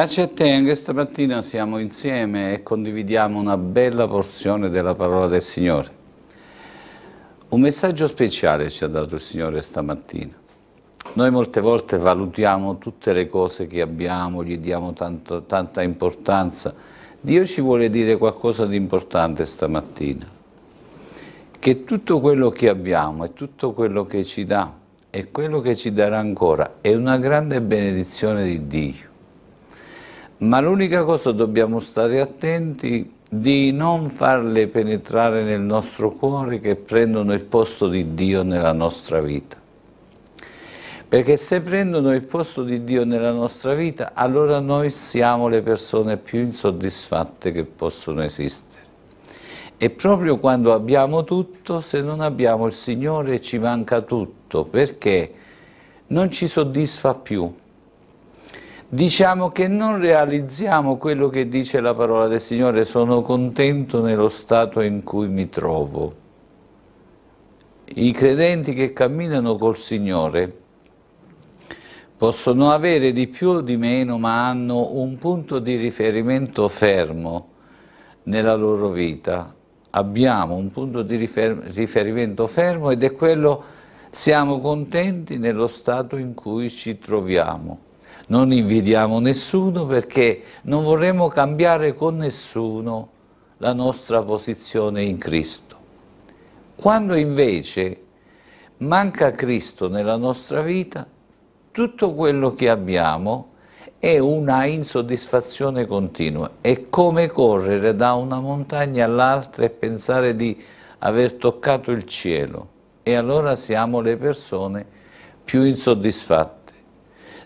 Pace a te, anche stamattina siamo insieme e condividiamo una bella porzione della parola del Signore. Un messaggio speciale ci ha dato il Signore stamattina. Noi molte volte valutiamo tutte le cose che abbiamo, gli diamo tanto, tanta importanza. Dio ci vuole dire qualcosa di importante stamattina, che tutto quello che abbiamo e tutto quello che ci dà e quello che ci darà ancora è una grande benedizione di Dio ma l'unica cosa dobbiamo stare attenti di non farle penetrare nel nostro cuore che prendono il posto di Dio nella nostra vita. Perché se prendono il posto di Dio nella nostra vita, allora noi siamo le persone più insoddisfatte che possono esistere. E proprio quando abbiamo tutto, se non abbiamo il Signore ci manca tutto, perché non ci soddisfa più, diciamo che non realizziamo quello che dice la parola del Signore, sono contento nello stato in cui mi trovo. I credenti che camminano col Signore possono avere di più o di meno, ma hanno un punto di riferimento fermo nella loro vita. Abbiamo un punto di rifer riferimento fermo ed è quello siamo contenti nello stato in cui ci troviamo non invidiamo nessuno perché non vorremmo cambiare con nessuno la nostra posizione in Cristo. Quando invece manca Cristo nella nostra vita, tutto quello che abbiamo è una insoddisfazione continua. È come correre da una montagna all'altra e pensare di aver toccato il cielo. E allora siamo le persone più insoddisfatte.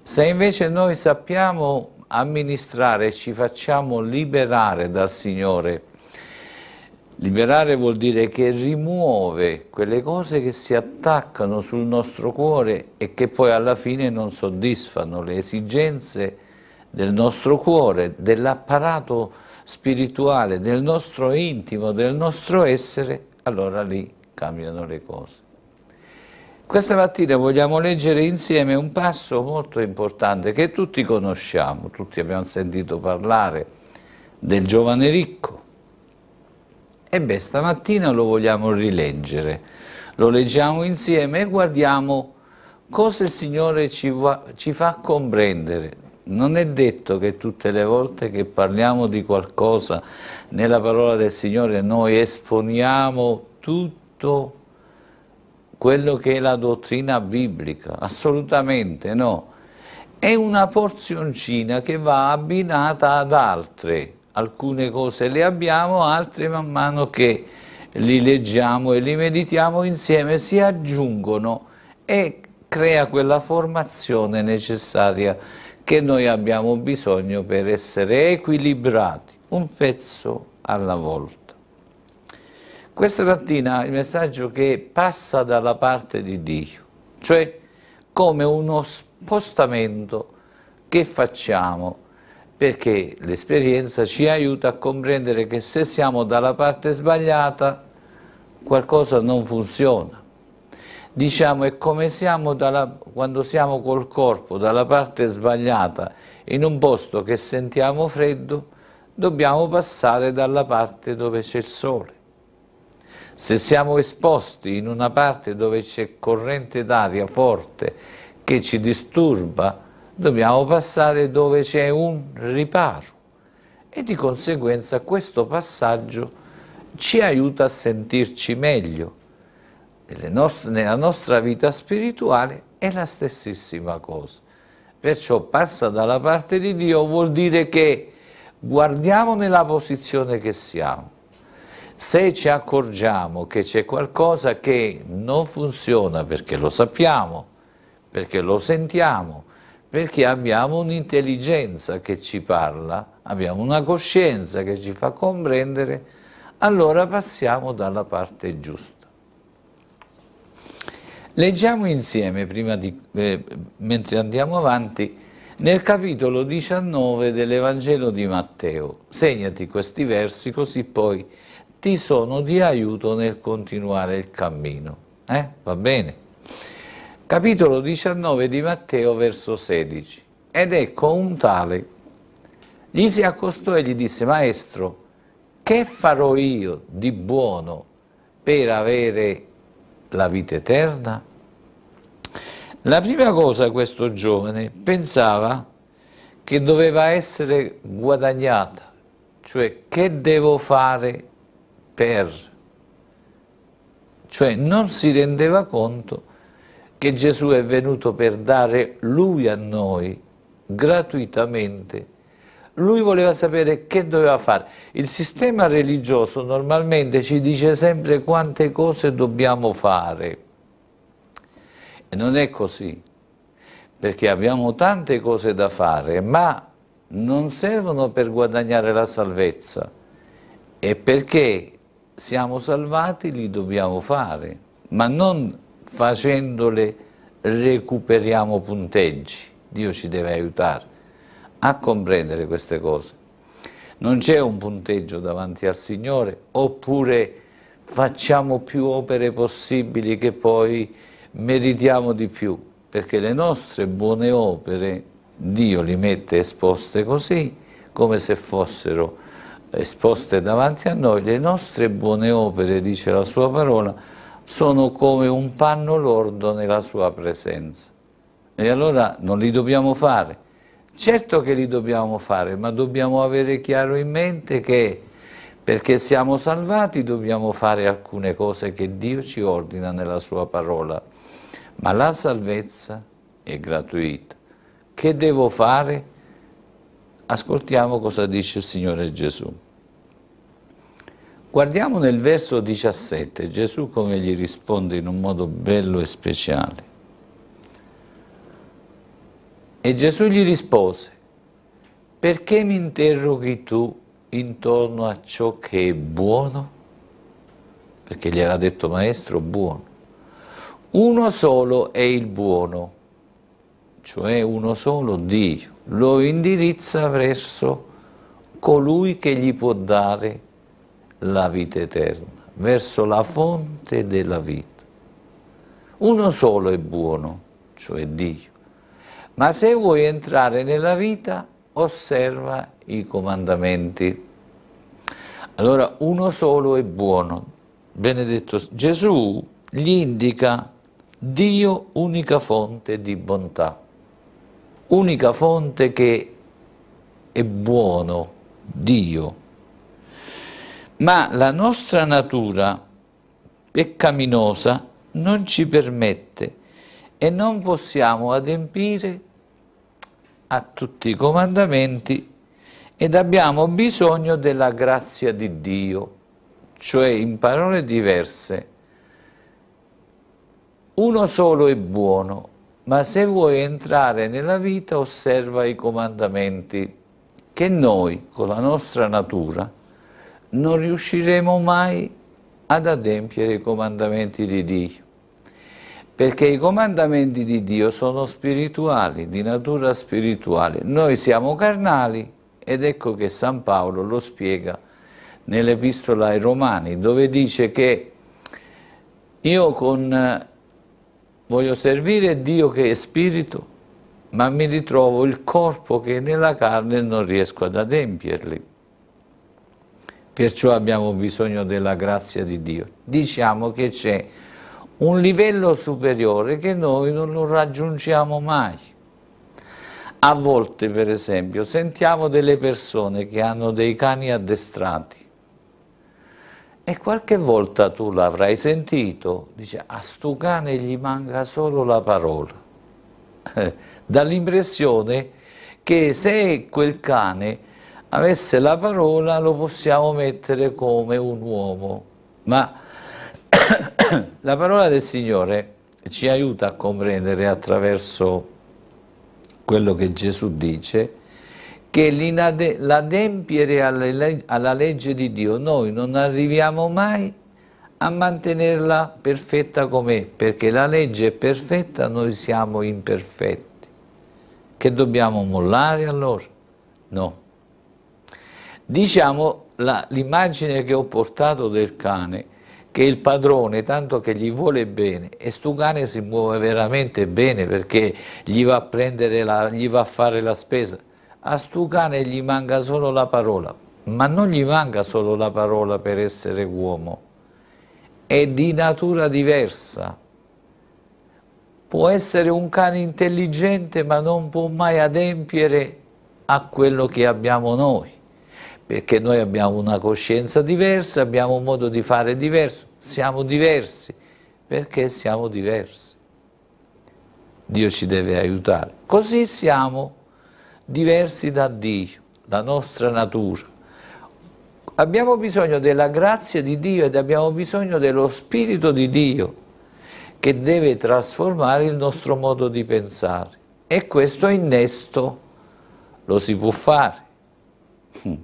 Se invece noi sappiamo amministrare, e ci facciamo liberare dal Signore, liberare vuol dire che rimuove quelle cose che si attaccano sul nostro cuore e che poi alla fine non soddisfano le esigenze del nostro cuore, dell'apparato spirituale, del nostro intimo, del nostro essere, allora lì cambiano le cose. Questa mattina vogliamo leggere insieme un passo molto importante che tutti conosciamo, tutti abbiamo sentito parlare del giovane ricco. Ebbene, stamattina lo vogliamo rileggere, lo leggiamo insieme e guardiamo cosa il Signore ci, va, ci fa comprendere. Non è detto che tutte le volte che parliamo di qualcosa nella parola del Signore noi esponiamo tutto quello che è la dottrina biblica, assolutamente no. È una porzioncina che va abbinata ad altre, alcune cose le abbiamo, altre man mano che li leggiamo e li meditiamo insieme si aggiungono e crea quella formazione necessaria che noi abbiamo bisogno per essere equilibrati, un pezzo alla volta. Questa mattina il messaggio che passa dalla parte di Dio, cioè come uno spostamento che facciamo perché l'esperienza ci aiuta a comprendere che se siamo dalla parte sbagliata qualcosa non funziona. Diciamo è come siamo dalla, quando siamo col corpo dalla parte sbagliata in un posto che sentiamo freddo, dobbiamo passare dalla parte dove c'è il sole. Se siamo esposti in una parte dove c'è corrente d'aria forte che ci disturba, dobbiamo passare dove c'è un riparo e di conseguenza questo passaggio ci aiuta a sentirci meglio. nella nostra vita spirituale è la stessissima cosa. Perciò passa dalla parte di Dio vuol dire che guardiamo nella posizione che siamo se ci accorgiamo che c'è qualcosa che non funziona perché lo sappiamo, perché lo sentiamo, perché abbiamo un'intelligenza che ci parla, abbiamo una coscienza che ci fa comprendere, allora passiamo dalla parte giusta. Leggiamo insieme, di, eh, mentre andiamo avanti, nel capitolo 19 dell'Evangelo di Matteo. Segnati questi versi così poi ti sono di aiuto nel continuare il cammino. Eh? Va bene? Capitolo 19 di Matteo, verso 16. Ed ecco un tale, gli si accostò e gli disse, Maestro, che farò io di buono per avere la vita eterna? La prima cosa questo giovane pensava che doveva essere guadagnata, cioè che devo fare per, cioè non si rendeva conto che Gesù è venuto per dare Lui a noi gratuitamente. Lui voleva sapere che doveva fare. Il sistema religioso normalmente ci dice sempre quante cose dobbiamo fare. E non è così, perché abbiamo tante cose da fare, ma non servono per guadagnare la salvezza. E perché siamo salvati li dobbiamo fare, ma non facendole recuperiamo punteggi. Dio ci deve aiutare a comprendere queste cose. Non c'è un punteggio davanti al Signore, oppure facciamo più opere possibili che poi meritiamo di più, perché le nostre buone opere Dio li mette esposte così, come se fossero esposte davanti a noi, le nostre buone opere, dice la sua parola, sono come un panno lordo nella sua presenza. E allora non li dobbiamo fare. Certo che li dobbiamo fare, ma dobbiamo avere chiaro in mente che perché siamo salvati dobbiamo fare alcune cose che Dio ci ordina nella sua parola. Ma la salvezza è gratuita. Che devo fare? Ascoltiamo cosa dice il Signore Gesù. Guardiamo nel verso 17 Gesù come gli risponde in un modo bello e speciale. E Gesù gli rispose, perché mi interroghi tu intorno a ciò che è buono? Perché gli aveva detto maestro buono. Uno solo è il buono, cioè uno solo Dio, lo indirizza verso colui che gli può dare la vita eterna, verso la fonte della vita. Uno solo è buono, cioè Dio. Ma se vuoi entrare nella vita, osserva i comandamenti. Allora, uno solo è buono. Benedetto Gesù gli indica Dio unica fonte di bontà, unica fonte che è buono, Dio ma la nostra natura peccaminosa non ci permette e non possiamo adempiere a tutti i comandamenti ed abbiamo bisogno della grazia di Dio, cioè in parole diverse, uno solo è buono, ma se vuoi entrare nella vita osserva i comandamenti che noi, con la nostra natura, non riusciremo mai ad adempiere i comandamenti di Dio. Perché i comandamenti di Dio sono spirituali, di natura spirituale. Noi siamo carnali ed ecco che San Paolo lo spiega nell'Epistola ai Romani, dove dice che io con, voglio servire Dio che è spirito, ma mi ritrovo il corpo che nella carne non riesco ad adempierli. Perciò abbiamo bisogno della grazia di Dio. Diciamo che c'è un livello superiore che noi non lo raggiungiamo mai. A volte, per esempio, sentiamo delle persone che hanno dei cani addestrati e qualche volta tu l'avrai sentito, dice, a sto cane gli manca solo la parola. Dall'impressione che se quel cane avesse la parola lo possiamo mettere come un uomo, ma la parola del Signore ci aiuta a comprendere attraverso quello che Gesù dice, che l'adempiere alla, leg alla legge di Dio noi non arriviamo mai a mantenerla perfetta com'è, perché la legge è perfetta, noi siamo imperfetti. Che dobbiamo mollare allora? No. Diciamo l'immagine che ho portato del cane, che il padrone, tanto che gli vuole bene, e sto cane si muove veramente bene perché gli va a, prendere la, gli va a fare la spesa, a sto cane gli manca solo la parola, ma non gli manca solo la parola per essere uomo, è di natura diversa. Può essere un cane intelligente ma non può mai adempiere a quello che abbiamo noi perché noi abbiamo una coscienza diversa, abbiamo un modo di fare diverso, siamo diversi, perché siamo diversi. Dio ci deve aiutare. Così siamo diversi da Dio, la nostra natura. Abbiamo bisogno della grazia di Dio ed abbiamo bisogno dello Spirito di Dio che deve trasformare il nostro modo di pensare. E questo innesto lo si può fare. Mm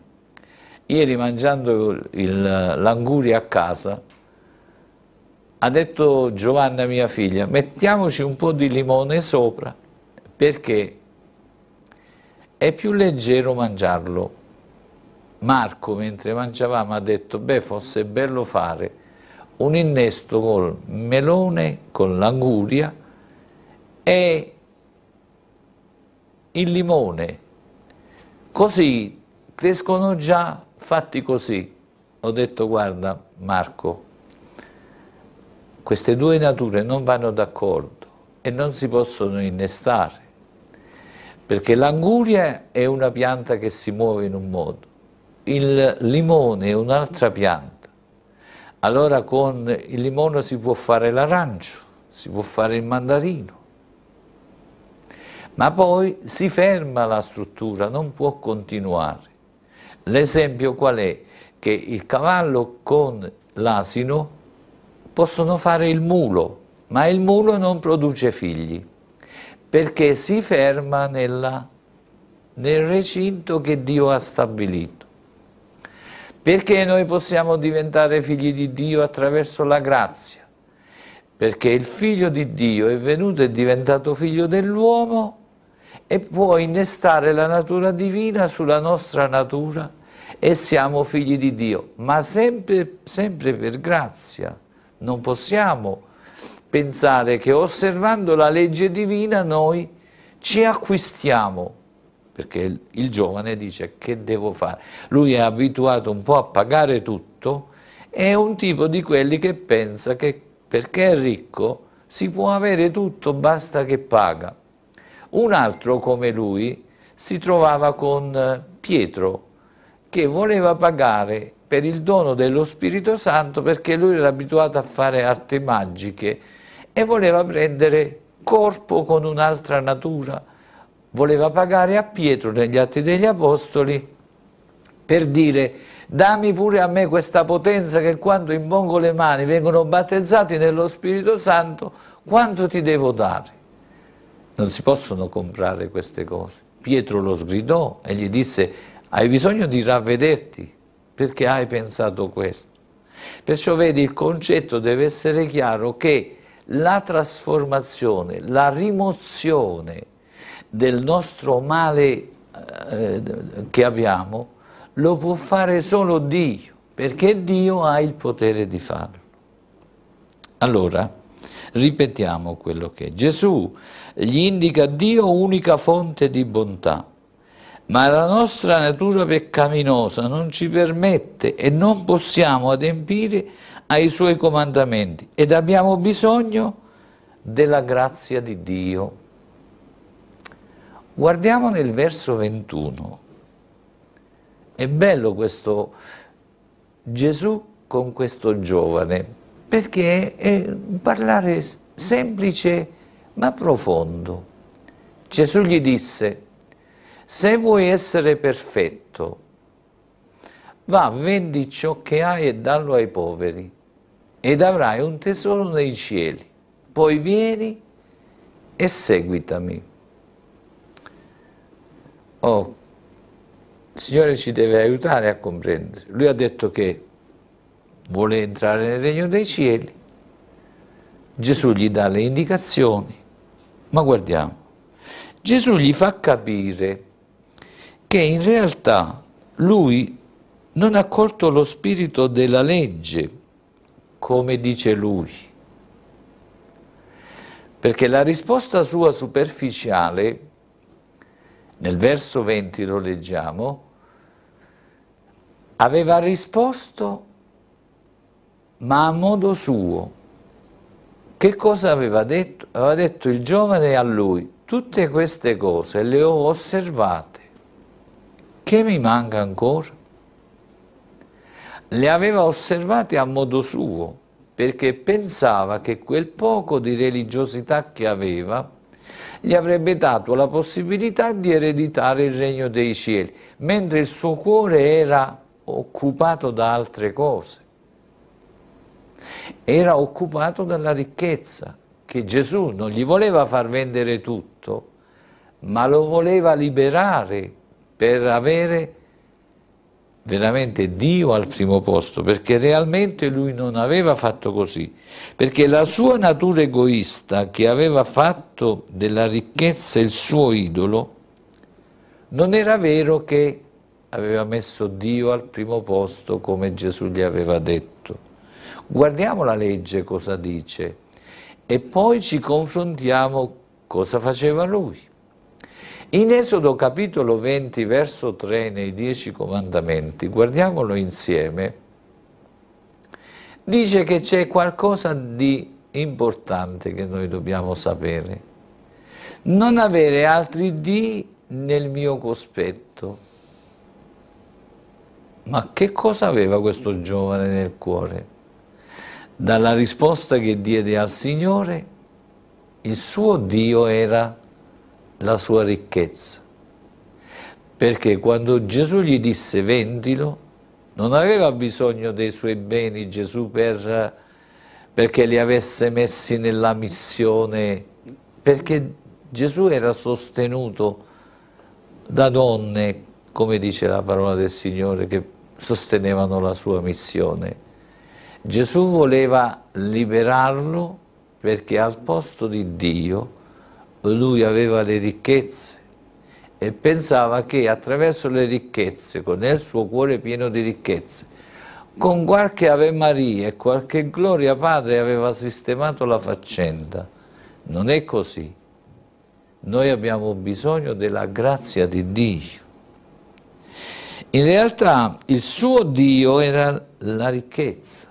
ieri mangiando l'anguria a casa, ha detto Giovanna mia figlia, mettiamoci un po' di limone sopra, perché è più leggero mangiarlo. Marco, mentre mangiavamo, ha detto, beh, fosse bello fare un innesto col melone, con l'anguria e il limone. Così crescono già fatti così, ho detto guarda Marco, queste due nature non vanno d'accordo e non si possono innestare, perché l'anguria è una pianta che si muove in un modo, il limone è un'altra pianta, allora con il limone si può fare l'arancio, si può fare il mandarino, ma poi si ferma la struttura, non può continuare. L'esempio qual è? Che il cavallo con l'asino possono fare il mulo, ma il mulo non produce figli, perché si ferma nella, nel recinto che Dio ha stabilito. Perché noi possiamo diventare figli di Dio attraverso la grazia? Perché il figlio di Dio è venuto e diventato figlio dell'uomo e può innestare la natura divina sulla nostra natura e siamo figli di Dio, ma sempre, sempre per grazia. Non possiamo pensare che osservando la legge divina noi ci acquistiamo, perché il giovane dice che devo fare. Lui è abituato un po' a pagare tutto, è un tipo di quelli che pensa che perché è ricco si può avere tutto, basta che paga. Un altro come lui si trovava con eh, Pietro che voleva pagare per il dono dello Spirito Santo perché lui era abituato a fare arti magiche e voleva prendere corpo con un'altra natura, voleva pagare a Pietro negli Atti degli Apostoli per dire dammi pure a me questa potenza che quando impongo le mani vengono battezzati nello Spirito Santo, quanto ti devo dare? non si possono comprare queste cose. Pietro lo sgridò e gli disse, hai bisogno di ravvederti perché hai pensato questo. Perciò vedi, il concetto deve essere chiaro che la trasformazione, la rimozione del nostro male eh, che abbiamo lo può fare solo Dio, perché Dio ha il potere di farlo. Allora, ripetiamo quello che Gesù gli indica Dio unica fonte di bontà. Ma la nostra natura peccaminosa non ci permette e non possiamo adempiere ai suoi comandamenti ed abbiamo bisogno della grazia di Dio. Guardiamo nel verso 21. È bello questo Gesù con questo giovane, perché è parlare semplice ma profondo. Gesù gli disse, se vuoi essere perfetto, va, vendi ciò che hai e dallo ai poveri, ed avrai un tesoro nei cieli. Poi vieni e seguitami. Oh, il Signore ci deve aiutare a comprendere. Lui ha detto che vuole entrare nel regno dei cieli. Gesù gli dà le indicazioni ma guardiamo, Gesù gli fa capire che in realtà lui non ha colto lo spirito della legge, come dice lui. Perché la risposta sua superficiale, nel verso 20 lo leggiamo, aveva risposto ma a modo suo. Che cosa aveva detto? Aveva detto il giovane a lui, tutte queste cose le ho osservate, che mi manca ancora? Le aveva osservate a modo suo, perché pensava che quel poco di religiosità che aveva gli avrebbe dato la possibilità di ereditare il regno dei cieli, mentre il suo cuore era occupato da altre cose era occupato dalla ricchezza, che Gesù non gli voleva far vendere tutto, ma lo voleva liberare per avere veramente Dio al primo posto, perché realmente lui non aveva fatto così, perché la sua natura egoista che aveva fatto della ricchezza il suo idolo, non era vero che aveva messo Dio al primo posto come Gesù gli aveva detto. Guardiamo la legge cosa dice e poi ci confrontiamo cosa faceva lui. In Esodo capitolo 20 verso 3 nei dieci comandamenti, guardiamolo insieme, dice che c'è qualcosa di importante che noi dobbiamo sapere. Non avere altri di nel mio cospetto. Ma che cosa aveva questo giovane nel cuore? Dalla risposta che diede al Signore, il suo Dio era la sua ricchezza. Perché quando Gesù gli disse vendilo, non aveva bisogno dei suoi beni Gesù per, perché li avesse messi nella missione, perché Gesù era sostenuto da donne, come dice la parola del Signore, che sostenevano la sua missione. Gesù voleva liberarlo perché al posto di Dio lui aveva le ricchezze e pensava che attraverso le ricchezze, con il suo cuore pieno di ricchezze, con qualche Ave Maria e qualche Gloria Padre aveva sistemato la faccenda. Non è così. Noi abbiamo bisogno della grazia di Dio. In realtà il suo Dio era la ricchezza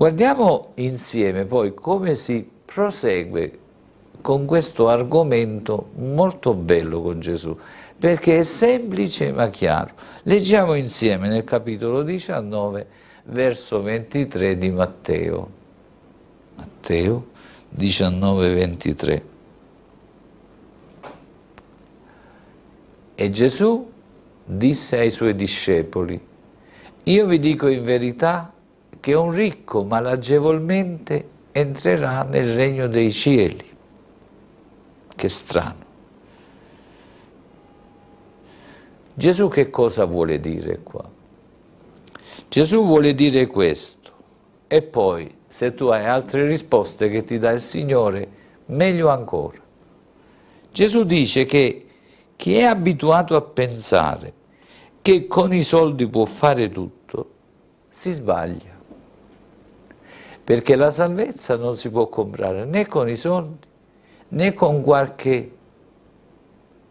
Guardiamo insieme poi come si prosegue con questo argomento molto bello con Gesù, perché è semplice ma chiaro. Leggiamo insieme nel capitolo 19, verso 23 di Matteo. Matteo 19, 23. E Gesù disse ai suoi discepoli, io vi dico in verità che un ricco malagevolmente entrerà nel regno dei cieli. Che strano. Gesù che cosa vuole dire qua? Gesù vuole dire questo. E poi, se tu hai altre risposte che ti dà il Signore, meglio ancora. Gesù dice che chi è abituato a pensare che con i soldi può fare tutto, si sbaglia perché la salvezza non si può comprare né con i soldi né con qualche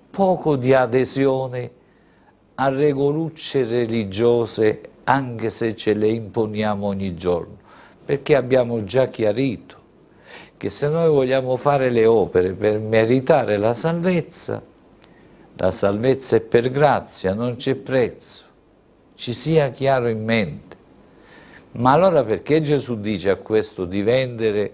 poco di adesione a regolucce religiose anche se ce le imponiamo ogni giorno, perché abbiamo già chiarito che se noi vogliamo fare le opere per meritare la salvezza, la salvezza è per grazia, non c'è prezzo, ci sia chiaro in mente. Ma allora perché Gesù dice a questo di vendere?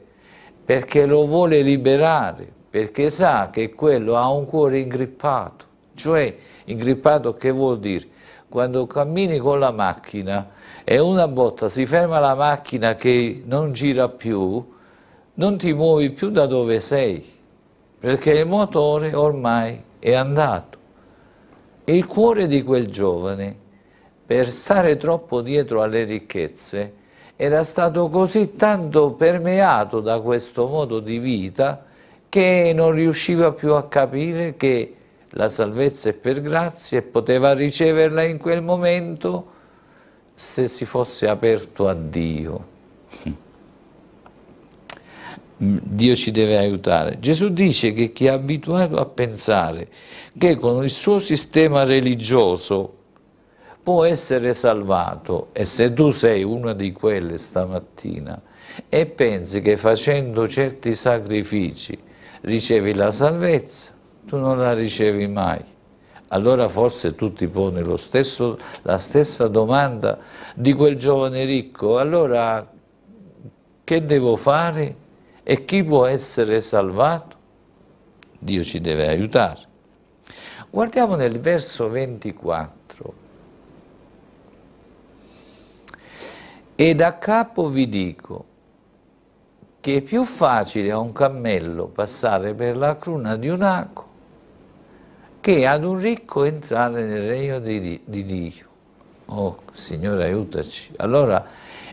Perché lo vuole liberare, perché sa che quello ha un cuore ingrippato. Cioè, ingrippato che vuol dire? Quando cammini con la macchina e una botta si ferma la macchina che non gira più, non ti muovi più da dove sei, perché il motore ormai è andato. Il cuore di quel giovane per stare troppo dietro alle ricchezze, era stato così tanto permeato da questo modo di vita che non riusciva più a capire che la salvezza è per grazia e poteva riceverla in quel momento se si fosse aperto a Dio. Dio ci deve aiutare. Gesù dice che chi è abituato a pensare che con il suo sistema religioso può essere salvato e se tu sei una di quelle stamattina e pensi che facendo certi sacrifici ricevi la salvezza, tu non la ricevi mai. Allora forse tu ti poni stesso, la stessa domanda di quel giovane ricco, allora che devo fare e chi può essere salvato? Dio ci deve aiutare. Guardiamo nel verso 24. E da capo vi dico che è più facile a un cammello passare per la cruna di un ago che ad un ricco entrare nel regno di, di Dio. Oh, Signore, aiutaci. Allora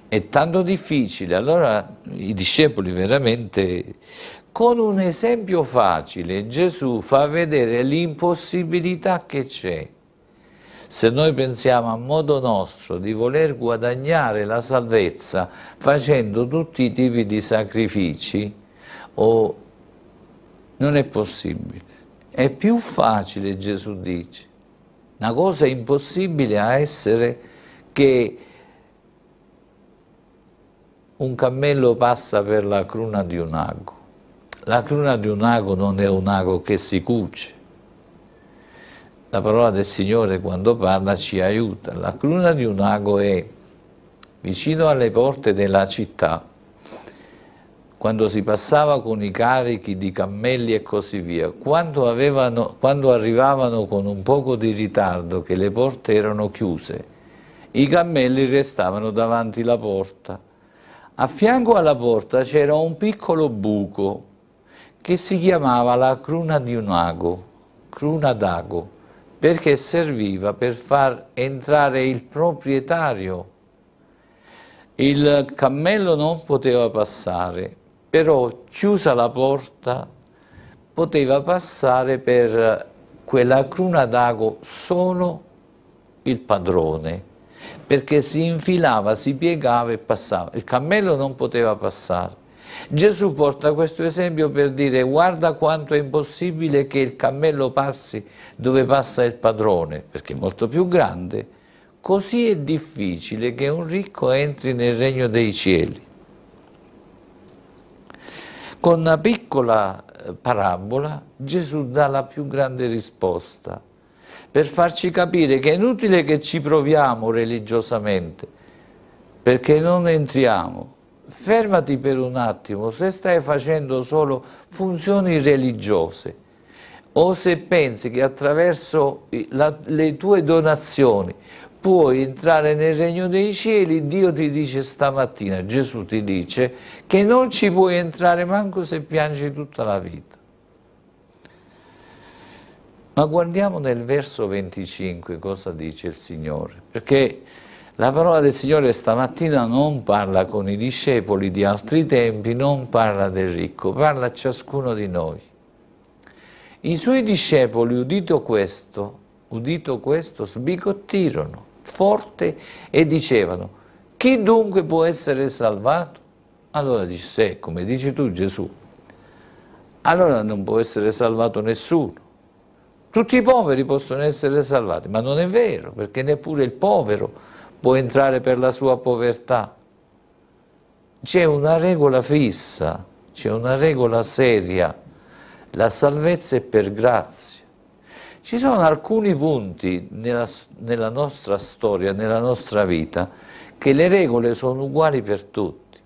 è tanto difficile, allora i discepoli veramente... Con un esempio facile Gesù fa vedere l'impossibilità che c'è se noi pensiamo a modo nostro di voler guadagnare la salvezza facendo tutti i tipi di sacrifici, oh, non è possibile. È più facile, Gesù dice, una cosa impossibile a essere che un cammello passa per la cruna di un ago. La cruna di un ago non è un ago che si cuce, la parola del Signore quando parla ci aiuta. La cruna di un ago è vicino alle porte della città, quando si passava con i carichi di cammelli e così via, quando, avevano, quando arrivavano con un poco di ritardo che le porte erano chiuse, i cammelli restavano davanti la porta. A fianco alla porta c'era un piccolo buco che si chiamava la cruna di un ago, cruna d'ago perché serviva per far entrare il proprietario. Il cammello non poteva passare, però chiusa la porta poteva passare per quella cruna d'ago solo il padrone, perché si infilava, si piegava e passava. Il cammello non poteva passare. Gesù porta questo esempio per dire guarda quanto è impossibile che il cammello passi dove passa il padrone, perché è molto più grande, così è difficile che un ricco entri nel regno dei cieli. Con una piccola eh, parabola Gesù dà la più grande risposta per farci capire che è inutile che ci proviamo religiosamente perché non entriamo fermati per un attimo, se stai facendo solo funzioni religiose o se pensi che attraverso la, le tue donazioni puoi entrare nel regno dei cieli, Dio ti dice stamattina, Gesù ti dice, che non ci puoi entrare manco se piangi tutta la vita. Ma guardiamo nel verso 25 cosa dice il Signore, perché la parola del Signore stamattina non parla con i discepoli di altri tempi, non parla del ricco, parla a ciascuno di noi. I suoi discepoli, udito questo, udito questo, sbigottirono forte e dicevano, chi dunque può essere salvato? Allora dice, se, come dici tu Gesù, allora non può essere salvato nessuno. Tutti i poveri possono essere salvati, ma non è vero, perché neppure il povero può entrare per la sua povertà. C'è una regola fissa, c'è una regola seria. La salvezza è per grazia. Ci sono alcuni punti nella, nella nostra storia, nella nostra vita, che le regole sono uguali per tutti.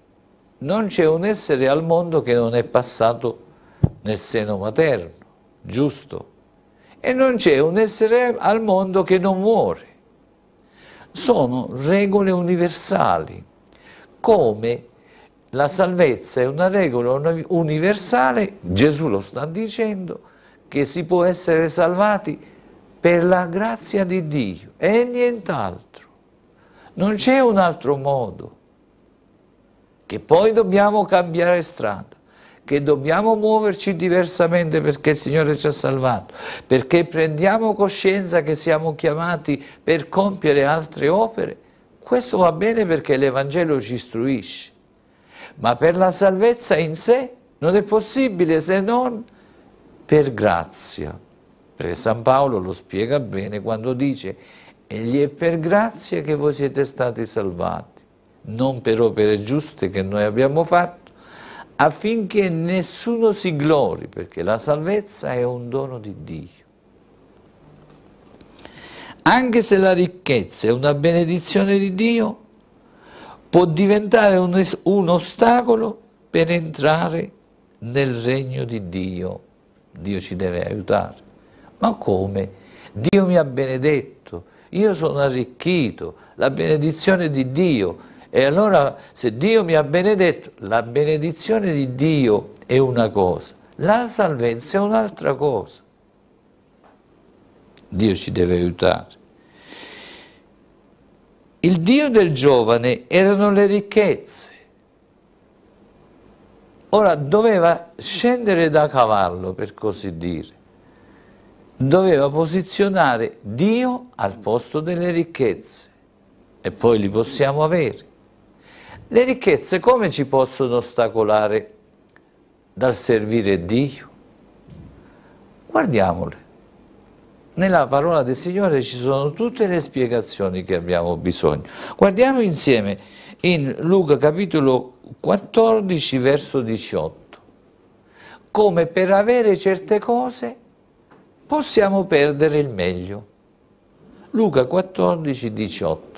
Non c'è un essere al mondo che non è passato nel seno materno, giusto? E non c'è un essere al mondo che non muore sono regole universali, come la salvezza è una regola universale, Gesù lo sta dicendo, che si può essere salvati per la grazia di Dio e nient'altro. Non c'è un altro modo, che poi dobbiamo cambiare strada che dobbiamo muoverci diversamente perché il Signore ci ha salvato, perché prendiamo coscienza che siamo chiamati per compiere altre opere, questo va bene perché l'Evangelo ci istruisce, ma per la salvezza in sé non è possibile se non per grazia. Perché San Paolo lo spiega bene quando dice egli è per grazia che voi siete stati salvati, non per opere giuste che noi abbiamo fatto, affinché nessuno si glori, perché la salvezza è un dono di Dio. Anche se la ricchezza è una benedizione di Dio, può diventare un, un ostacolo per entrare nel regno di Dio. Dio ci deve aiutare. Ma come? Dio mi ha benedetto, io sono arricchito, la benedizione di Dio e allora se Dio mi ha benedetto, la benedizione di Dio è una cosa, la salvezza è un'altra cosa. Dio ci deve aiutare. Il Dio del giovane erano le ricchezze. Ora doveva scendere da cavallo, per così dire. Doveva posizionare Dio al posto delle ricchezze e poi li possiamo avere. Le ricchezze come ci possono ostacolare dal servire Dio? Guardiamole. Nella parola del Signore ci sono tutte le spiegazioni che abbiamo bisogno. Guardiamo insieme in Luca capitolo 14 verso 18 come per avere certe cose possiamo perdere il meglio. Luca 14, 18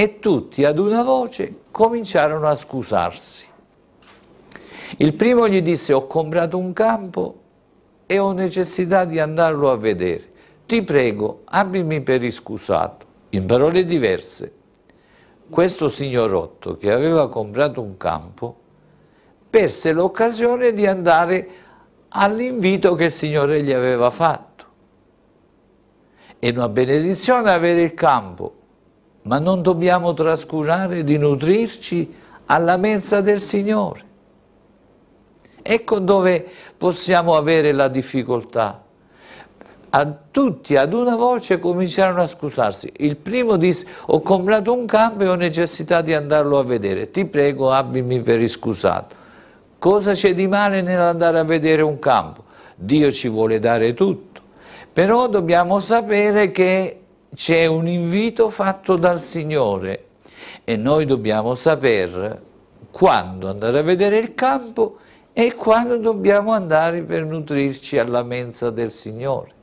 e tutti ad una voce cominciarono a scusarsi. Il primo gli disse ho comprato un campo e ho necessità di andarlo a vedere. Ti prego, abbimi per iscusato. In parole diverse, questo signorotto che aveva comprato un campo perse l'occasione di andare all'invito che il Signore gli aveva fatto. E una benedizione avere il campo ma non dobbiamo trascurare di nutrirci alla mensa del Signore. Ecco dove possiamo avere la difficoltà. A tutti ad una voce cominciarono a scusarsi. Il primo disse: Ho comprato un campo e ho necessità di andarlo a vedere. Ti prego, abbimi per iscusato. Cosa c'è di male nell'andare a vedere un campo? Dio ci vuole dare tutto. Però dobbiamo sapere che c'è un invito fatto dal Signore e noi dobbiamo sapere quando andare a vedere il campo e quando dobbiamo andare per nutrirci alla mensa del Signore.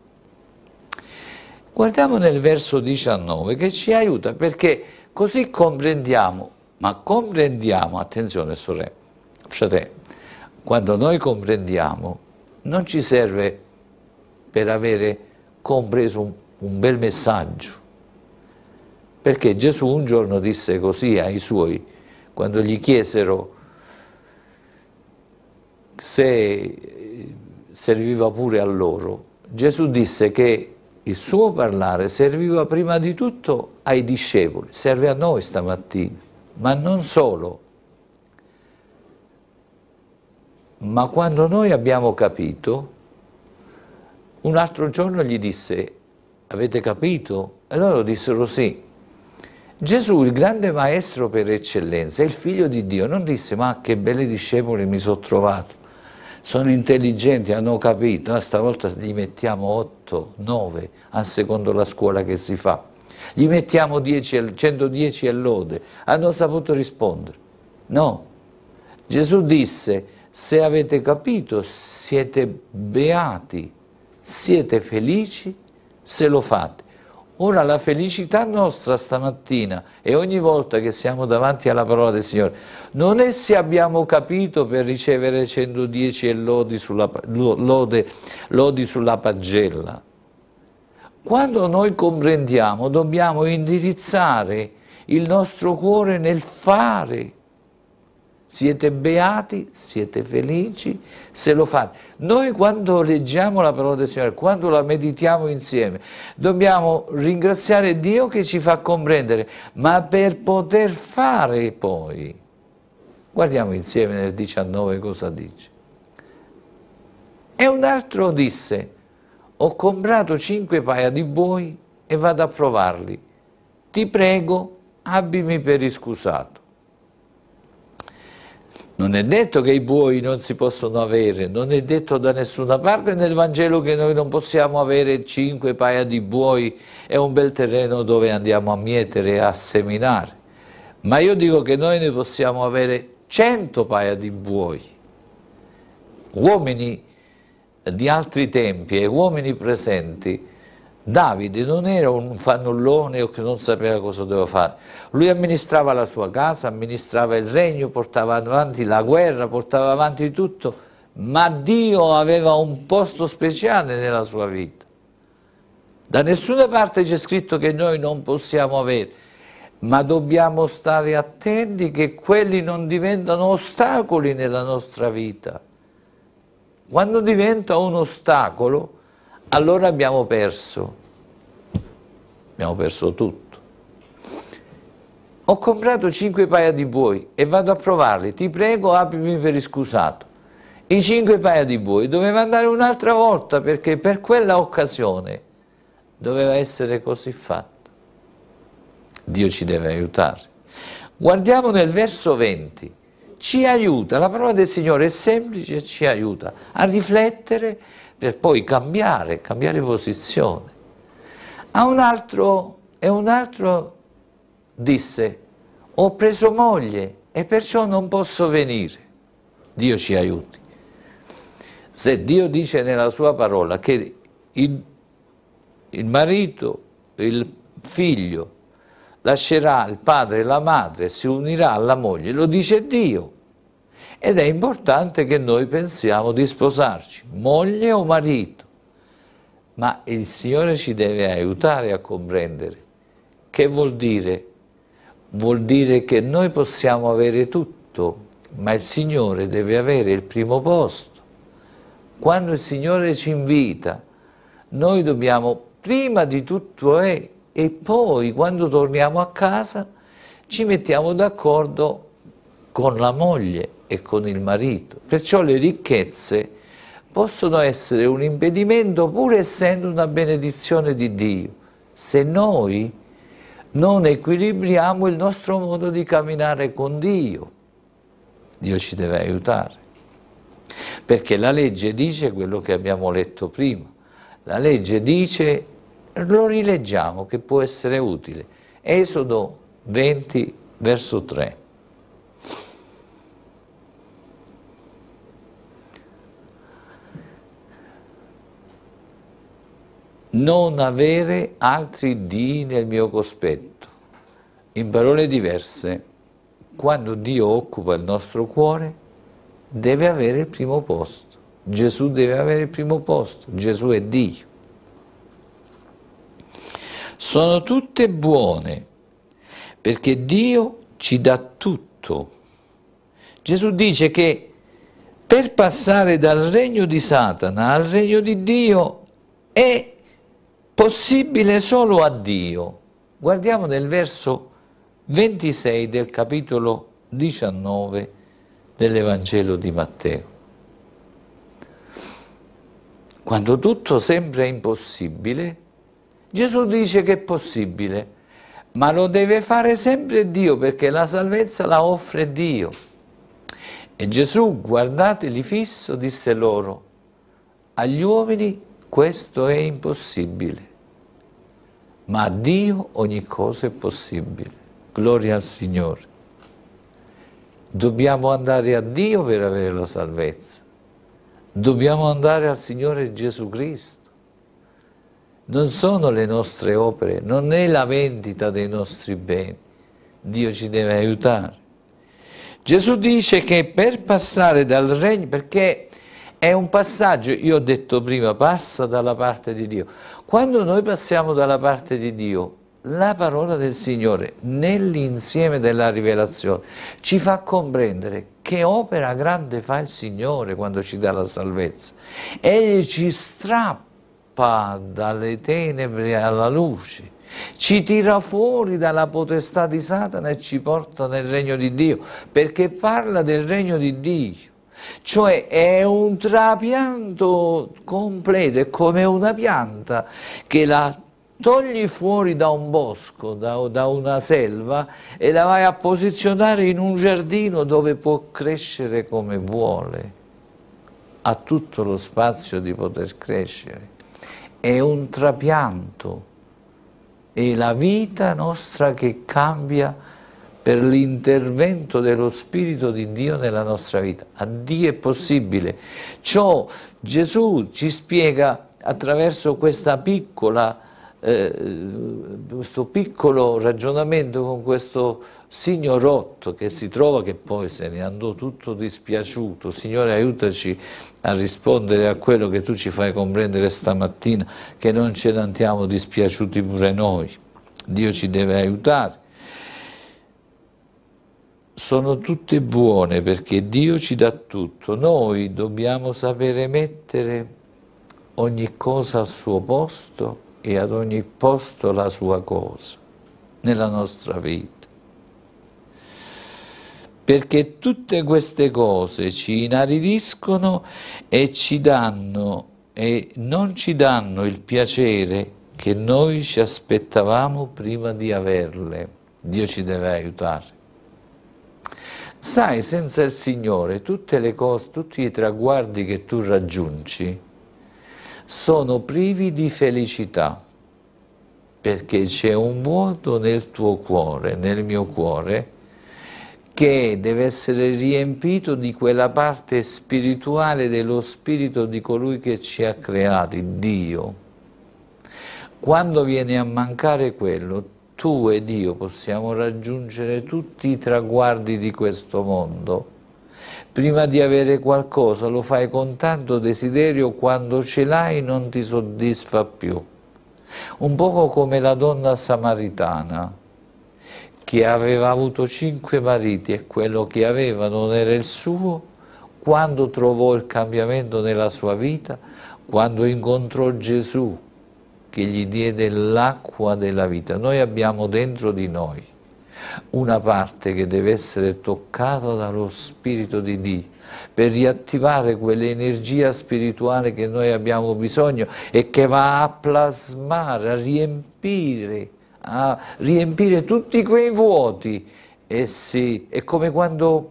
Guardiamo nel verso 19 che ci aiuta perché così comprendiamo, ma comprendiamo, attenzione sorelle, fratello, quando noi comprendiamo non ci serve per avere compreso un po' un bel messaggio, perché Gesù un giorno disse così ai suoi, quando gli chiesero se eh, serviva pure a loro, Gesù disse che il suo parlare serviva prima di tutto ai discepoli, serve a noi stamattina, ma non solo. Ma quando noi abbiamo capito, un altro giorno gli disse, avete capito? E loro dissero sì. Gesù, il grande maestro per eccellenza, il figlio di Dio, non disse ma che belle discepoli mi sono trovato, sono intelligenti, hanno capito, no, ah, stavolta gli mettiamo 8, 9, a secondo la scuola che si fa, gli mettiamo 10, 110 e lode, hanno ah, saputo rispondere. No, Gesù disse se avete capito siete beati, siete felici se lo fate. Ora la felicità nostra stamattina e ogni volta che siamo davanti alla parola del Signore non è se abbiamo capito per ricevere 110 e lodi sulla, lode, lodi sulla pagella. Quando noi comprendiamo dobbiamo indirizzare il nostro cuore nel fare siete beati, siete felici se lo fate. Noi quando leggiamo la parola del Signore, quando la meditiamo insieme, dobbiamo ringraziare Dio che ci fa comprendere, ma per poter fare poi. Guardiamo insieme nel 19 cosa dice. E un altro disse, ho comprato cinque paia di buoi e vado a provarli. Ti prego, abbimi per iscusato. Non è detto che i buoi non si possono avere, non è detto da nessuna parte nel Vangelo che noi non possiamo avere cinque paia di buoi e un bel terreno dove andiamo a mietere e a seminare. Ma io dico che noi ne possiamo avere cento paia di buoi. Uomini di altri tempi e uomini presenti Davide non era un fannullone o che non sapeva cosa doveva fare, lui amministrava la sua casa, amministrava il regno, portava avanti la guerra, portava avanti tutto, ma Dio aveva un posto speciale nella sua vita. Da nessuna parte c'è scritto che noi non possiamo avere, ma dobbiamo stare attenti che quelli non diventano ostacoli nella nostra vita. Quando diventa un ostacolo, allora abbiamo perso, abbiamo perso tutto. Ho comprato cinque paia di buoi e vado a provarli, ti prego aprimi per iscusato. I cinque paia di buoi doveva andare un'altra volta perché per quella occasione doveva essere così fatto. Dio ci deve aiutare. Guardiamo nel verso 20, ci aiuta, la parola del Signore è semplice ci aiuta a riflettere per poi cambiare, cambiare posizione. A un altro, e un altro disse, ho preso moglie e perciò non posso venire. Dio ci aiuti. Se Dio dice nella sua parola che il, il marito, il figlio, lascerà il padre e la madre, si unirà alla moglie, lo dice Dio ed è importante che noi pensiamo di sposarci, moglie o marito, ma il Signore ci deve aiutare a comprendere. Che vuol dire? Vuol dire che noi possiamo avere tutto, ma il Signore deve avere il primo posto. Quando il Signore ci invita, noi dobbiamo prima di tutto è e poi quando torniamo a casa ci mettiamo d'accordo con la moglie e con il marito. Perciò le ricchezze possono essere un impedimento pur essendo una benedizione di Dio, se noi non equilibriamo il nostro modo di camminare con Dio. Dio ci deve aiutare. Perché la legge dice quello che abbiamo letto prima. La legge dice, lo rileggiamo che può essere utile. Esodo 20 verso 3. non avere altri dì nel mio cospetto. In parole diverse, quando Dio occupa il nostro cuore, deve avere il primo posto. Gesù deve avere il primo posto. Gesù è Dio. Sono tutte buone, perché Dio ci dà tutto. Gesù dice che per passare dal regno di Satana al regno di Dio è possibile solo a Dio. Guardiamo nel verso 26 del capitolo 19 dell'Evangelo di Matteo. Quando tutto sembra impossibile, Gesù dice che è possibile, ma lo deve fare sempre Dio perché la salvezza la offre Dio. E Gesù, guardateli fisso, disse loro, agli uomini questo è impossibile, ma a Dio ogni cosa è possibile. Gloria al Signore. Dobbiamo andare a Dio per avere la salvezza. Dobbiamo andare al Signore Gesù Cristo. Non sono le nostre opere, non è la vendita dei nostri beni. Dio ci deve aiutare. Gesù dice che per passare dal regno, perché è un passaggio, io ho detto prima, passa dalla parte di Dio. Quando noi passiamo dalla parte di Dio, la parola del Signore nell'insieme della rivelazione ci fa comprendere che opera grande fa il Signore quando ci dà la salvezza. Egli ci strappa dalle tenebre alla luce, ci tira fuori dalla potestà di Satana e ci porta nel regno di Dio, perché parla del regno di Dio. Cioè è un trapianto completo, è come una pianta che la togli fuori da un bosco, da, da, una selva e la vai a posizionare in un giardino dove può crescere come vuole, ha tutto lo spazio di poter crescere. È un trapianto, è la vita nostra che cambia per l'intervento dello Spirito di Dio nella nostra vita. A Dio è possibile. Ciò Gesù ci spiega attraverso piccola, eh, questo piccolo ragionamento con questo signorotto che si trova, che poi se ne andò tutto dispiaciuto. Signore aiutaci a rispondere a quello che tu ci fai comprendere stamattina, che non ce ne andiamo dispiaciuti pure noi. Dio ci deve aiutare sono tutte buone perché Dio ci dà tutto, noi dobbiamo sapere mettere ogni cosa al suo posto e ad ogni posto la sua cosa nella nostra vita. Perché tutte queste cose ci inaridiscono e ci danno e non ci danno il piacere che noi ci aspettavamo prima di averle. Dio ci deve aiutare. Sai, senza il Signore, tutte le cose, tutti i traguardi che tu raggiungi sono privi di felicità, perché c'è un vuoto nel tuo cuore, nel mio cuore, che deve essere riempito di quella parte spirituale dello spirito di colui che ci ha creati, Dio. Quando viene a mancare quello, tu ed io possiamo raggiungere tutti i traguardi di questo mondo. Prima di avere qualcosa lo fai con tanto desiderio, quando ce l'hai non ti soddisfa più. Un poco come la donna samaritana che aveva avuto cinque mariti e quello che aveva non era il suo, quando trovò il cambiamento nella sua vita, quando incontrò Gesù, che gli diede l'acqua della vita. Noi abbiamo dentro di noi una parte che deve essere toccata dallo Spirito di Dio per riattivare quell'energia spirituale che noi abbiamo bisogno e che va a plasmare, a riempire, a riempire tutti quei vuoti. E sì, è come quando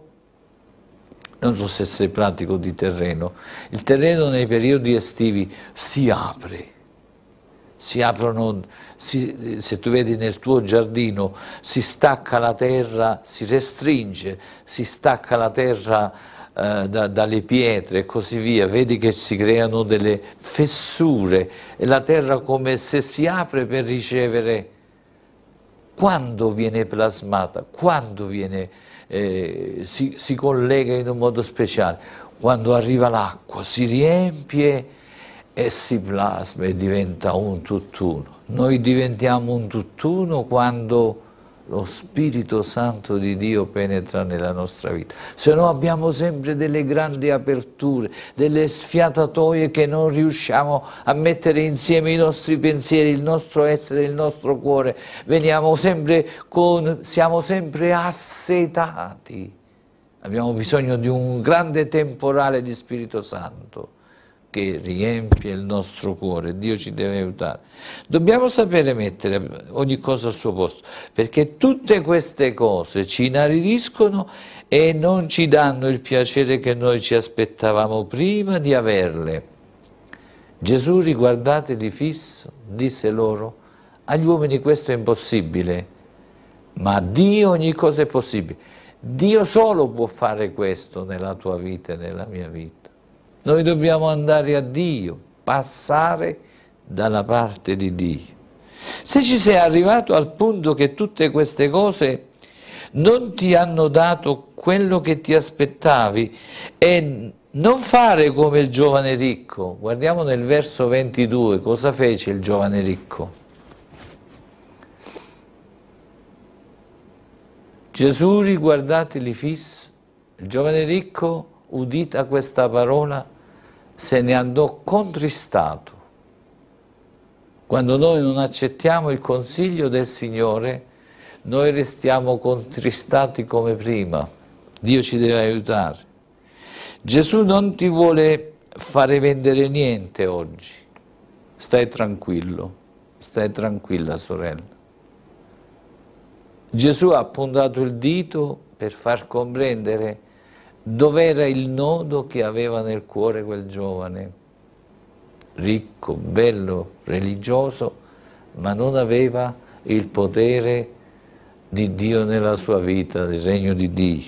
non so se sei pratico di terreno, il terreno nei periodi estivi si apre si aprono, si, se tu vedi nel tuo giardino, si stacca la terra, si restringe, si stacca la terra eh, da, dalle pietre e così via, vedi che si creano delle fessure e la terra come se si apre per ricevere quando viene plasmata, quando viene, eh, si, si collega in un modo speciale, quando arriva l'acqua, si riempie e si plasma e diventa un tutt'uno. Noi diventiamo un tutt'uno quando lo Spirito Santo di Dio penetra nella nostra vita, se no abbiamo sempre delle grandi aperture, delle sfiatatoie che non riusciamo a mettere insieme i nostri pensieri, il nostro essere, il nostro cuore, Veniamo sempre con, siamo sempre assetati, abbiamo bisogno di un grande temporale di Spirito Santo che riempie il nostro cuore, Dio ci deve aiutare. Dobbiamo sapere mettere ogni cosa al suo posto, perché tutte queste cose ci inaridiscono e non ci danno il piacere che noi ci aspettavamo prima di averle. Gesù, riguardateli fisso, disse loro, agli uomini questo è impossibile, ma a Dio ogni cosa è possibile. Dio solo può fare questo nella tua vita e nella mia vita. Noi dobbiamo andare a Dio, passare dalla parte di Dio. Se ci sei arrivato al punto che tutte queste cose non ti hanno dato quello che ti aspettavi e non fare come il giovane ricco, guardiamo nel verso 22 cosa fece il giovane ricco. Gesù riguardateli fisso, il giovane ricco udita questa parola se ne andò contristato. Quando noi non accettiamo il consiglio del Signore, noi restiamo contristati come prima. Dio ci deve aiutare. Gesù non ti vuole fare vendere niente oggi. Stai tranquillo, stai tranquilla sorella. Gesù ha puntato il dito per far comprendere dov'era il nodo che aveva nel cuore quel giovane, ricco, bello, religioso, ma non aveva il potere di Dio nella sua vita, del regno di Dio.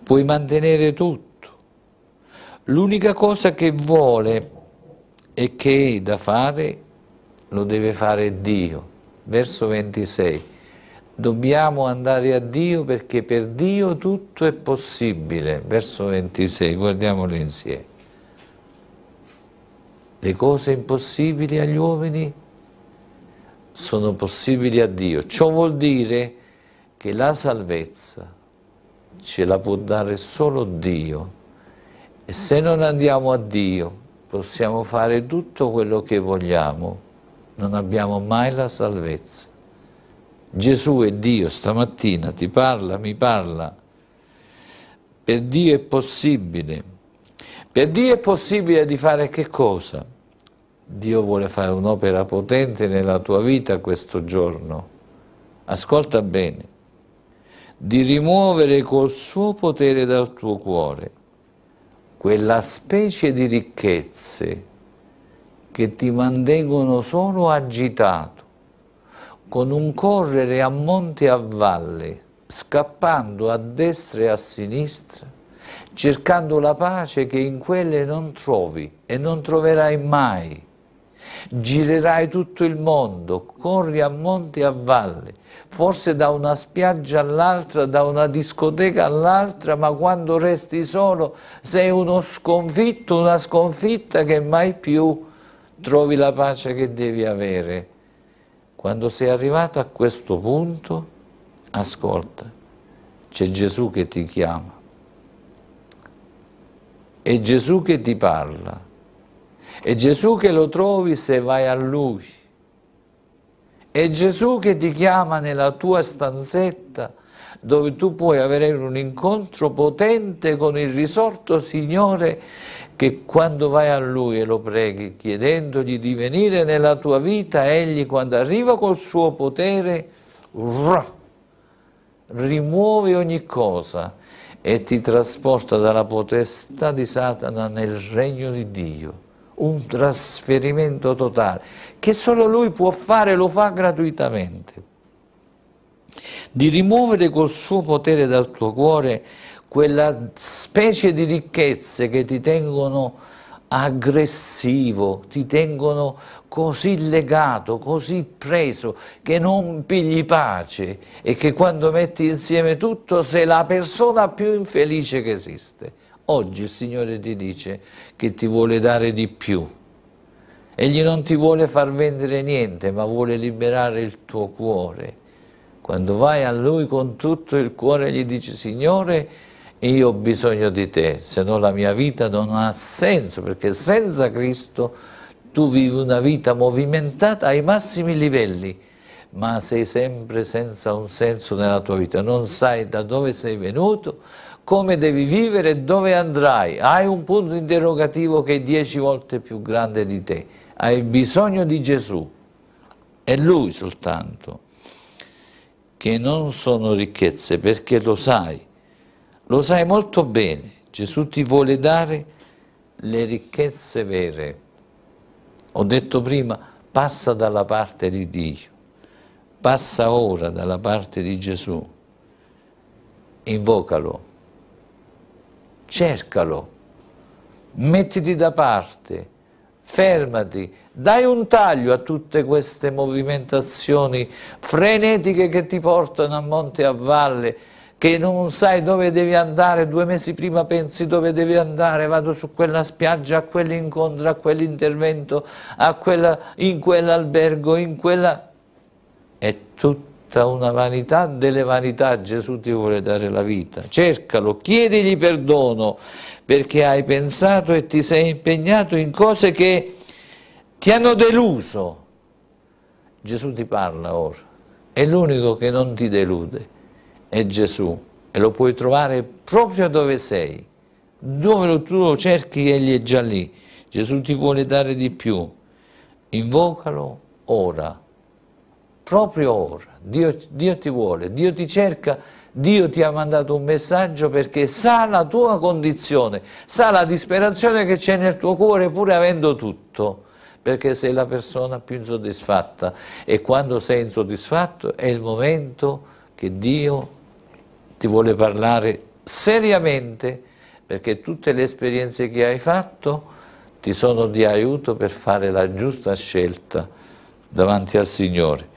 Puoi mantenere tutto. L'unica cosa che vuole e che è da fare, lo deve fare Dio. Verso 26 dobbiamo andare a Dio perché per Dio tutto è possibile. Verso 26, guardiamolo insieme. Le cose impossibili agli uomini sono possibili a Dio. Ciò vuol dire che la salvezza ce la può dare solo Dio. E se non andiamo a Dio possiamo fare tutto quello che vogliamo, non abbiamo mai la salvezza. Gesù è Dio, stamattina ti parla, mi parla. Per Dio è possibile. Per Dio è possibile di fare che cosa? Dio vuole fare un'opera potente nella tua vita questo giorno. Ascolta bene. Di rimuovere col suo potere dal tuo cuore quella specie di ricchezze che ti mantengono solo agitato, con un correre a monte e a valle, scappando a destra e a sinistra, cercando la pace che in quelle non trovi e non troverai mai. Girerai tutto il mondo, corri a monte e a valle, forse da una spiaggia all'altra, da una discoteca all'altra, ma quando resti solo sei uno sconfitto, una sconfitta che mai più trovi la pace che devi avere. Quando sei arrivato a questo punto, ascolta, c'è Gesù che ti chiama, è Gesù che ti parla, è Gesù che lo trovi se vai a Lui, è Gesù che ti chiama nella tua stanzetta dove tu puoi avere un incontro potente con il risorto Signore che quando vai a Lui e lo preghi, chiedendogli di venire nella tua vita, Egli quando arriva col suo potere, rimuove ogni cosa e ti trasporta dalla potestà di Satana nel regno di Dio. Un trasferimento totale che solo Lui può fare, lo fa gratuitamente. Di rimuovere col suo potere dal tuo cuore quella specie di ricchezze che ti tengono aggressivo, ti tengono così legato, così preso, che non pigli pace e che quando metti insieme tutto sei la persona più infelice che esiste. Oggi il Signore ti dice che ti vuole dare di più. Egli non ti vuole far vendere niente, ma vuole liberare il tuo cuore. Quando vai a Lui con tutto il cuore gli dici, Signore, io ho bisogno di te, se no la mia vita non ha senso, perché senza Cristo tu vivi una vita movimentata ai massimi livelli, ma sei sempre senza un senso nella tua vita, non sai da dove sei venuto, come devi vivere e dove andrai. Hai un punto interrogativo che è dieci volte più grande di te. Hai bisogno di Gesù, è Lui soltanto, che non sono ricchezze, perché lo sai lo sai molto bene, Gesù ti vuole dare le ricchezze vere. Ho detto prima, passa dalla parte di Dio, passa ora dalla parte di Gesù, invocalo, cercalo, mettiti da parte, fermati, dai un taglio a tutte queste movimentazioni frenetiche che ti portano a monte e a valle, che non sai dove devi andare, due mesi prima pensi dove devi andare, vado su quella spiaggia, a quell'incontro, a quell'intervento, quella, in quell'albergo, in quella... È tutta una vanità delle vanità, Gesù ti vuole dare la vita, cercalo, chiedigli perdono, perché hai pensato e ti sei impegnato in cose che ti hanno deluso. Gesù ti parla ora, è l'unico che non ti delude è Gesù e lo puoi trovare proprio dove sei. Dove lo, tu lo cerchi, Egli è già lì. Gesù ti vuole dare di più. Invocalo ora, proprio ora. Dio, Dio ti vuole, Dio ti cerca, Dio ti ha mandato un messaggio perché sa la tua condizione, sa la disperazione che c'è nel tuo cuore pur avendo tutto perché sei la persona più insoddisfatta e quando sei insoddisfatto è il momento che Dio ti vuole parlare seriamente perché tutte le esperienze che hai fatto ti sono di aiuto per fare la giusta scelta davanti al Signore.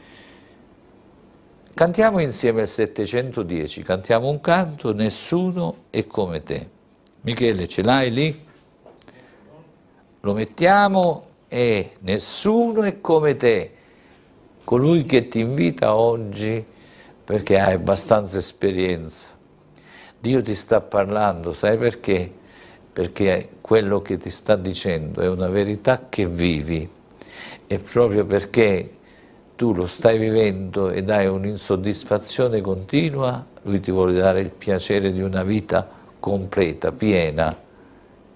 Cantiamo insieme il 710, cantiamo un canto, nessuno è come te. Michele, ce l'hai lì? Lo mettiamo e nessuno è come te. Colui che ti invita oggi a perché hai abbastanza esperienza. Dio ti sta parlando, sai perché? Perché quello che ti sta dicendo è una verità che vivi e proprio perché tu lo stai vivendo ed hai un'insoddisfazione continua, lui ti vuole dare il piacere di una vita completa, piena,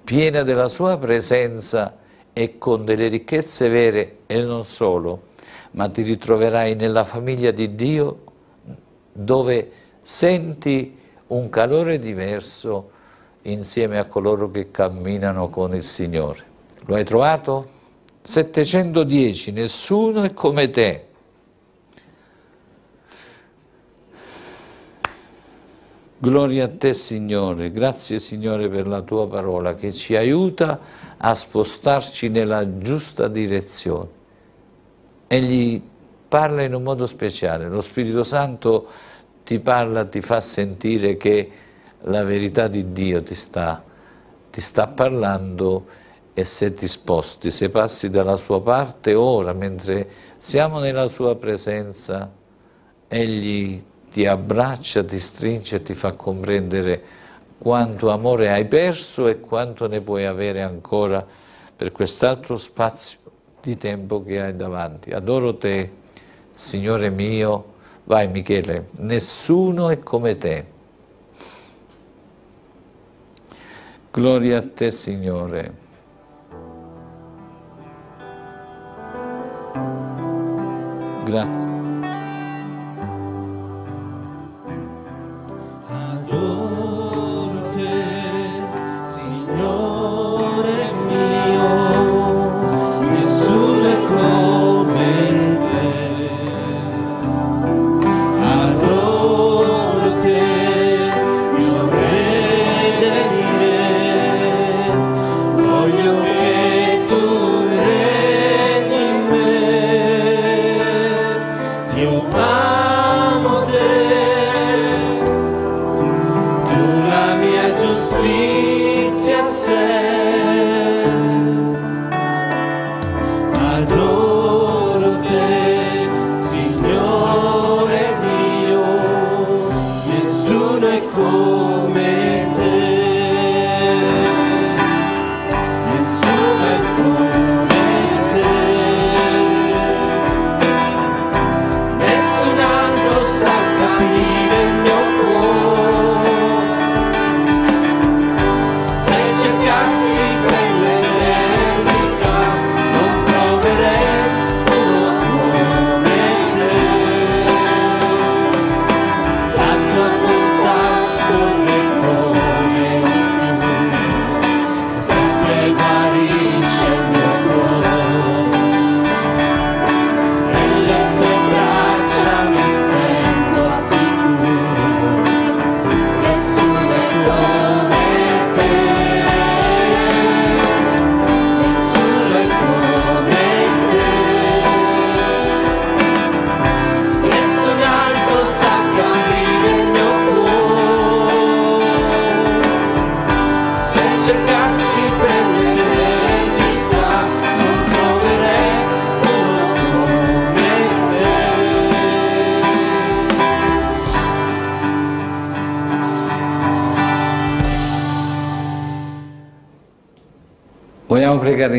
piena della sua presenza e con delle ricchezze vere e non solo, ma ti ritroverai nella famiglia di Dio dove senti un calore diverso insieme a coloro che camminano con il Signore. Lo hai trovato? 710, nessuno è come te. Gloria a te Signore, grazie Signore per la tua parola che ci aiuta a spostarci nella giusta direzione. Egli parla in un modo speciale, lo Spirito Santo ti parla, ti fa sentire che la verità di Dio ti sta, ti sta parlando e se ti sposti, se passi dalla sua parte ora, mentre siamo nella sua presenza, Egli ti abbraccia, ti stringe e ti fa comprendere quanto amore hai perso e quanto ne puoi avere ancora per quest'altro spazio di tempo che hai davanti. Adoro te. Signore mio, vai Michele, nessuno è come te. Gloria a te, Signore. Grazie.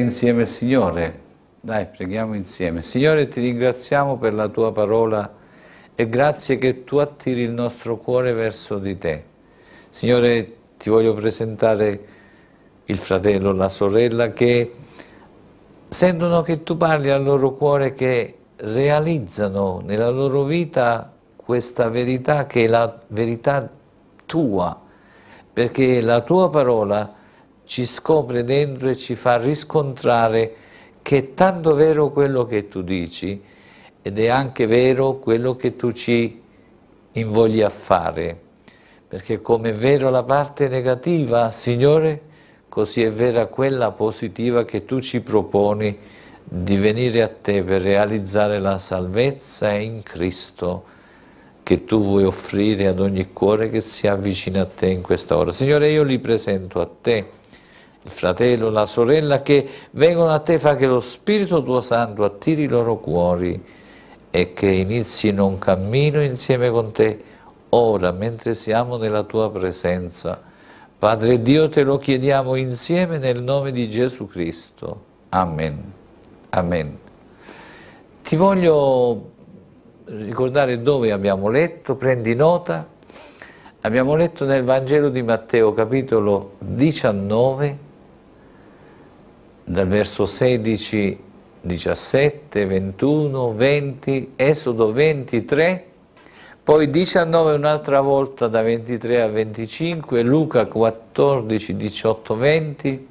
insieme il Signore. Dai, preghiamo insieme. Signore, ti ringraziamo per la tua parola e grazie che tu attiri il nostro cuore verso di te. Signore, ti voglio presentare il fratello, la sorella che sentono che tu parli al loro cuore che realizzano nella loro vita questa verità che è la verità tua, perché la tua parola è ci scopre dentro e ci fa riscontrare che è tanto vero quello che tu dici ed è anche vero quello che tu ci invogli a fare. Perché come è vero la parte negativa, Signore, così è vera quella positiva che tu ci proponi di venire a te per realizzare la salvezza in Cristo che tu vuoi offrire ad ogni cuore che si avvicina a te in questa ora. Signore, io li presento a te il fratello, la sorella che vengono a te, fa che lo Spirito tuo Santo attiri i loro cuori e che inizino un cammino insieme con te, ora mentre siamo nella tua presenza. Padre Dio, te lo chiediamo insieme nel nome di Gesù Cristo. Amen. Amen. Ti voglio ricordare dove abbiamo letto, prendi nota. Abbiamo letto nel Vangelo di Matteo capitolo 19 dal verso 16, 17, 21, 20, Esodo 23, poi 19 un'altra volta da 23 a 25, Luca 14, 18, 20,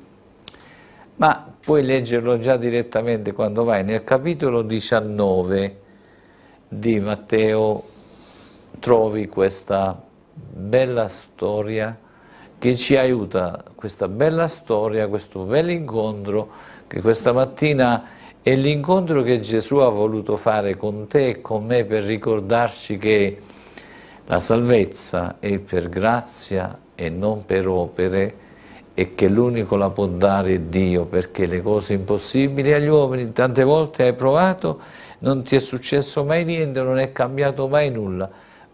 ma puoi leggerlo già direttamente quando vai nel capitolo 19 di Matteo, trovi questa bella storia che ci aiuta questa bella storia, questo bel incontro che questa mattina è l'incontro che Gesù ha voluto fare con te e con me per ricordarci che la salvezza è per grazia e non per opere e che l'unico la può dare è Dio perché le cose impossibili agli uomini tante volte hai provato non ti è successo mai niente, non è cambiato mai nulla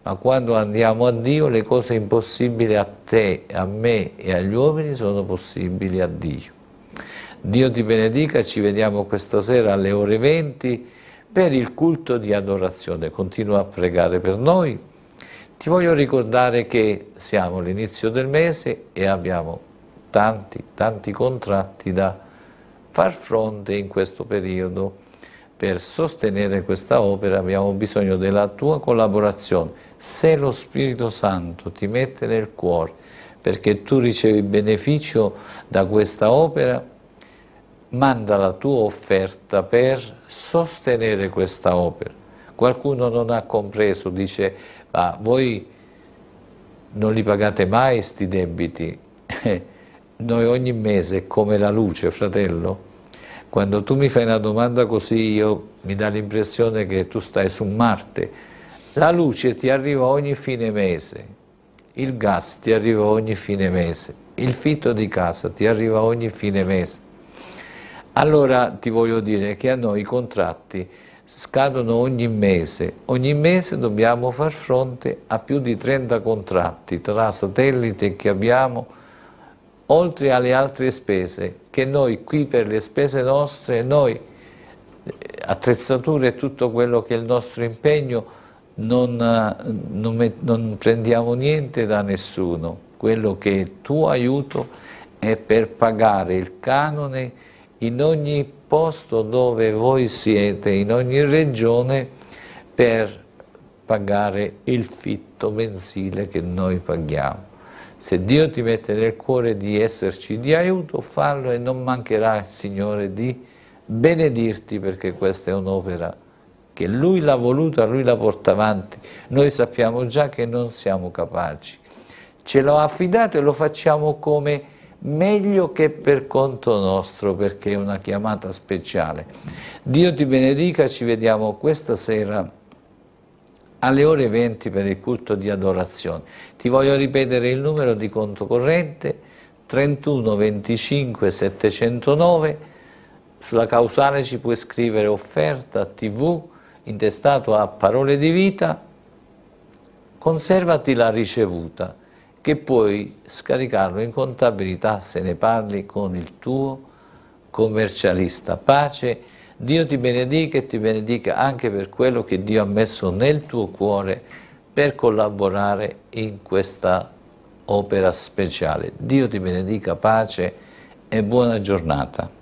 ma quando andiamo a Dio le cose impossibili a te, a me e agli uomini sono possibili a Dio. Dio ti benedica, ci vediamo questa sera alle ore 20 per il culto di adorazione. Continua a pregare per noi. Ti voglio ricordare che siamo all'inizio del mese e abbiamo tanti, tanti contratti da far fronte in questo periodo. Per sostenere questa opera abbiamo bisogno della tua collaborazione se lo Spirito Santo ti mette nel cuore perché tu ricevi beneficio da questa opera, manda la tua offerta per sostenere questa opera. Qualcuno non ha compreso, dice, ma voi non li pagate mai questi debiti? Noi ogni mese è come la luce, fratello. Quando tu mi fai una domanda così, io, mi dà l'impressione che tu stai su Marte, la luce ti arriva ogni fine mese, il gas ti arriva ogni fine mese, il fitto di casa ti arriva ogni fine mese. Allora ti voglio dire che a noi i contratti scadono ogni mese, ogni mese dobbiamo far fronte a più di 30 contratti tra satellite che abbiamo, oltre alle altre spese che noi qui per le spese nostre, noi eh, attrezzature e tutto quello che è il nostro impegno, non, eh, non, non prendiamo niente da nessuno, quello che è il tuo aiuto è per pagare il canone in ogni posto dove voi siete, in ogni regione, per pagare il fitto mensile che noi paghiamo. Se Dio ti mette nel cuore di esserci di aiuto, fallo e non mancherà il Signore di benedirti perché questa è un'opera che Lui l'ha voluta, Lui la porta avanti, noi sappiamo già che non siamo capaci. Ce l'ha affidato e lo facciamo come meglio che per conto nostro, perché è una chiamata speciale. Dio ti benedica, ci vediamo questa sera alle ore 20 per il culto di adorazione. Ti voglio ripetere il numero di conto corrente 31 25 709, sulla causale ci puoi scrivere offerta tv intestato a parole di vita, conservati la ricevuta, che puoi scaricarlo in contabilità se ne parli con il tuo commercialista. Pace, Dio ti benedica e ti benedica anche per quello che Dio ha messo nel tuo cuore per collaborare in questa opera speciale. Dio ti benedica, pace e buona giornata.